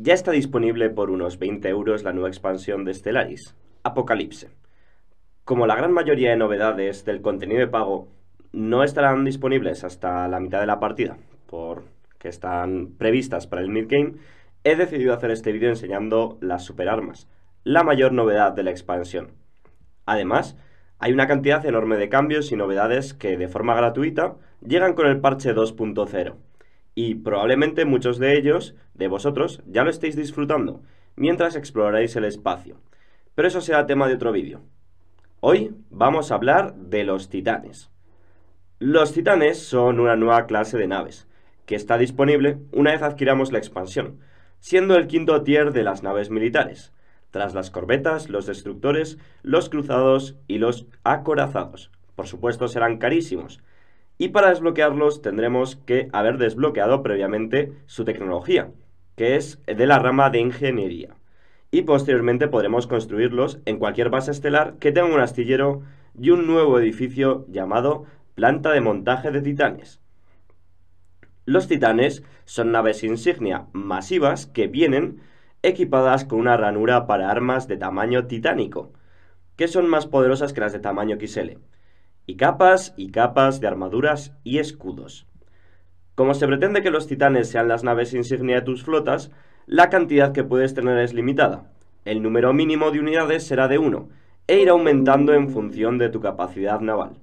Ya está disponible por unos 20 euros la nueva expansión de Stellaris, Apocalipse. Como la gran mayoría de novedades del contenido de pago no estarán disponibles hasta la mitad de la partida, porque están previstas para el midgame, game he decidido hacer este vídeo enseñando las superarmas, la mayor novedad de la expansión. Además, hay una cantidad enorme de cambios y novedades que, de forma gratuita, llegan con el parche 2.0 y probablemente muchos de ellos, de vosotros, ya lo estéis disfrutando mientras exploráis el espacio. Pero eso será tema de otro vídeo. Hoy vamos a hablar de los titanes. Los titanes son una nueva clase de naves, que está disponible una vez adquiramos la expansión, siendo el quinto tier de las naves militares, tras las corbetas, los destructores, los cruzados y los acorazados. Por supuesto serán carísimos, y para desbloquearlos tendremos que haber desbloqueado previamente su tecnología, que es de la rama de ingeniería. Y posteriormente podremos construirlos en cualquier base estelar que tenga un astillero y un nuevo edificio llamado planta de montaje de titanes. Los titanes son naves insignia masivas que vienen equipadas con una ranura para armas de tamaño titánico, que son más poderosas que las de tamaño XL y capas y capas de armaduras y escudos. Como se pretende que los titanes sean las naves insignia de tus flotas, la cantidad que puedes tener es limitada. El número mínimo de unidades será de 1, e irá aumentando en función de tu capacidad naval.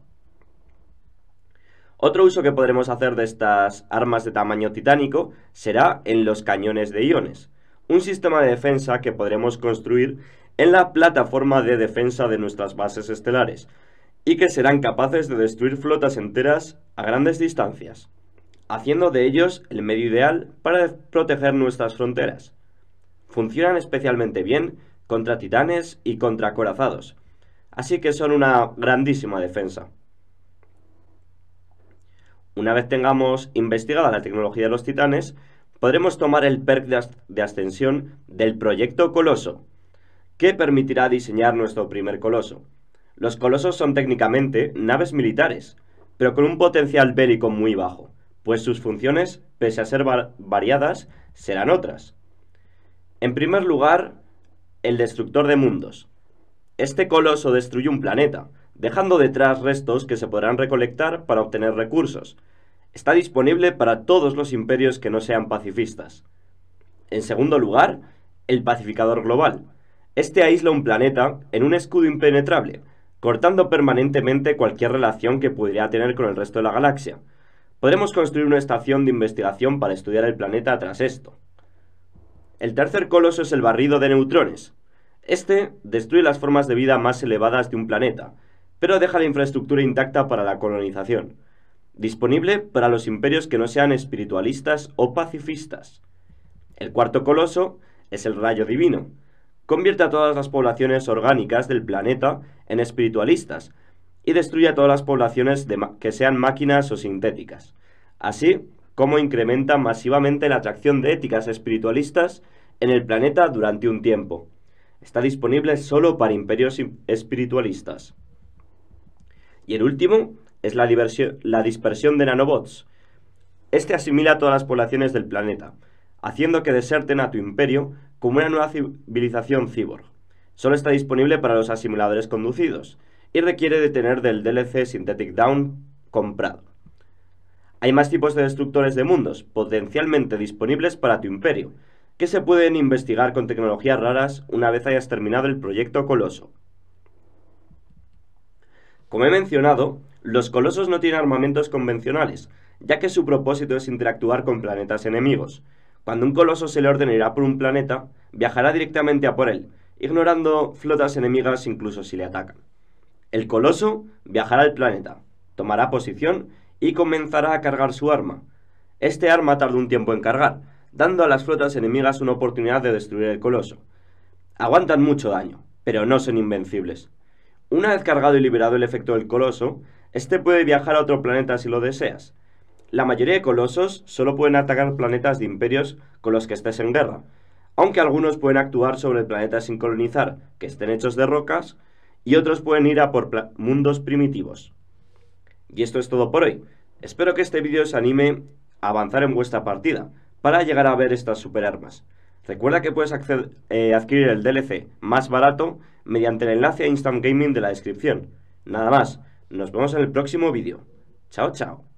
Otro uso que podremos hacer de estas armas de tamaño titánico será en los cañones de iones, un sistema de defensa que podremos construir en la plataforma de defensa de nuestras bases estelares, y que serán capaces de destruir flotas enteras a grandes distancias, haciendo de ellos el medio ideal para proteger nuestras fronteras. Funcionan especialmente bien contra titanes y contra acorazados, así que son una grandísima defensa. Una vez tengamos investigada la tecnología de los titanes, podremos tomar el perk de ascensión del proyecto Coloso, que permitirá diseñar nuestro primer coloso. Los colosos son técnicamente naves militares, pero con un potencial bélico muy bajo, pues sus funciones, pese a ser variadas, serán otras. En primer lugar, el destructor de mundos. Este coloso destruye un planeta, dejando detrás restos que se podrán recolectar para obtener recursos. Está disponible para todos los imperios que no sean pacifistas. En segundo lugar, el pacificador global. Este aísla un planeta en un escudo impenetrable, cortando permanentemente cualquier relación que pudiera tener con el resto de la galaxia. Podremos construir una estación de investigación para estudiar el planeta tras esto. El tercer coloso es el barrido de neutrones. Este destruye las formas de vida más elevadas de un planeta, pero deja la infraestructura intacta para la colonización, disponible para los imperios que no sean espiritualistas o pacifistas. El cuarto coloso es el rayo divino, convierte a todas las poblaciones orgánicas del planeta en espiritualistas y destruye a todas las poblaciones que sean máquinas o sintéticas. Así como incrementa masivamente la atracción de éticas espiritualistas en el planeta durante un tiempo. Está disponible solo para imperios espiritualistas. Y el último es la, la dispersión de nanobots. Este asimila a todas las poblaciones del planeta, haciendo que deserten a tu imperio como una nueva civilización cyborg. Solo está disponible para los asimiladores conducidos y requiere de tener del DLC Synthetic Down comprado. Hay más tipos de destructores de mundos potencialmente disponibles para tu imperio, que se pueden investigar con tecnologías raras una vez hayas terminado el proyecto Coloso. Como he mencionado, los colosos no tienen armamentos convencionales, ya que su propósito es interactuar con planetas enemigos, cuando un coloso se le ordene ir por un planeta, viajará directamente a por él, ignorando flotas enemigas incluso si le atacan. El coloso viajará al planeta, tomará posición y comenzará a cargar su arma. Este arma tarda un tiempo en cargar, dando a las flotas enemigas una oportunidad de destruir el coloso. Aguantan mucho daño, pero no son invencibles. Una vez cargado y liberado el efecto del coloso, este puede viajar a otro planeta si lo deseas, la mayoría de colosos solo pueden atacar planetas de imperios con los que estés en guerra, aunque algunos pueden actuar sobre planetas sin colonizar, que estén hechos de rocas, y otros pueden ir a por mundos primitivos. Y esto es todo por hoy. Espero que este vídeo os anime a avanzar en vuestra partida, para llegar a ver estas superarmas. Recuerda que puedes eh, adquirir el DLC más barato mediante el enlace a Instant Gaming de la descripción. Nada más, nos vemos en el próximo vídeo. Chao, chao.